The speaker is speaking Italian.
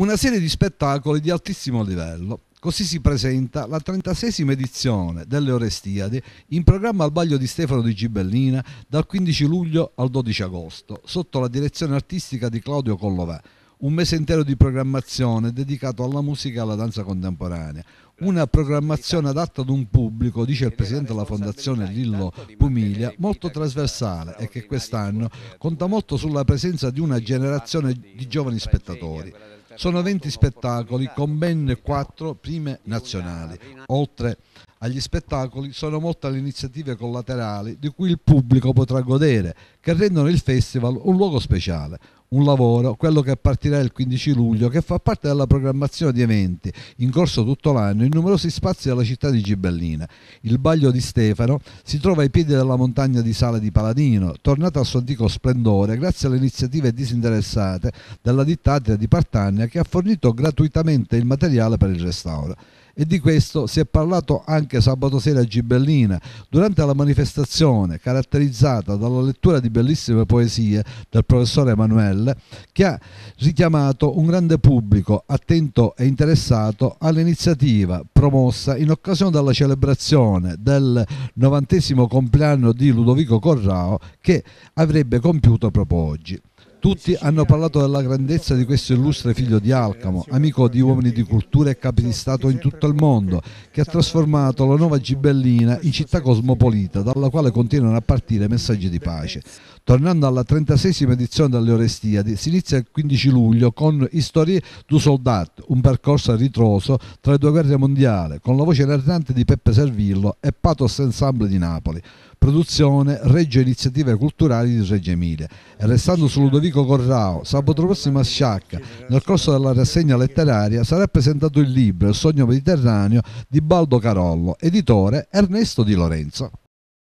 una serie di spettacoli di altissimo livello. Così si presenta la 36 edizione delle Orestiadi in programma al Baglio di Stefano di Gibellina dal 15 luglio al 12 agosto, sotto la direzione artistica di Claudio Collovè. Un mese intero di programmazione dedicato alla musica e alla danza contemporanea. Una programmazione adatta ad un pubblico, dice il presidente della fondazione Lillo Pumiglia, molto trasversale e che quest'anno conta molto sulla presenza di una generazione di giovani spettatori. Sono 20 spettacoli con ben 4 prime nazionali, oltre agli spettacoli sono molte le iniziative collaterali di cui il pubblico potrà godere, che rendono il festival un luogo speciale, un lavoro, quello che partirà il 15 luglio, che fa parte della programmazione di eventi in corso tutto l'anno in numerosi spazi della città di Gibellina. Il Baglio di Stefano si trova ai piedi della montagna di Sale di Paladino, tornata al suo antico splendore grazie alle iniziative disinteressate della ditta Adria di Partagna che ha fornito gratuitamente il materiale per il restauro e di questo si è parlato anche sabato sera a Gibellina durante la manifestazione caratterizzata dalla lettura di bellissime poesie del professore Emanuele che ha richiamato un grande pubblico attento e interessato all'iniziativa promossa in occasione della celebrazione del novantesimo compleanno di Ludovico Corrao che avrebbe compiuto proprio oggi. Tutti hanno parlato della grandezza di questo illustre figlio di Alcamo, amico di uomini di cultura e capi di Stato in tutto il mondo, che ha trasformato la nuova Gibellina in città cosmopolita, dalla quale continuano a partire messaggi di pace. Tornando alla 36 edizione delle Orestiadi, si inizia il 15 luglio con Historie du Soldat, un percorso a ritroso tra le due guerre mondiali, con la voce narrante di Peppe Servillo e Patos Ensemble di Napoli produzione Reggio Iniziative Culturali di Reggio Emilia. E restando su Ludovico Corrao, sabato prossimo a Sciacca, nel corso della rassegna letteraria, sarà presentato il libro Il sogno mediterraneo di Baldo Carollo, editore Ernesto Di Lorenzo.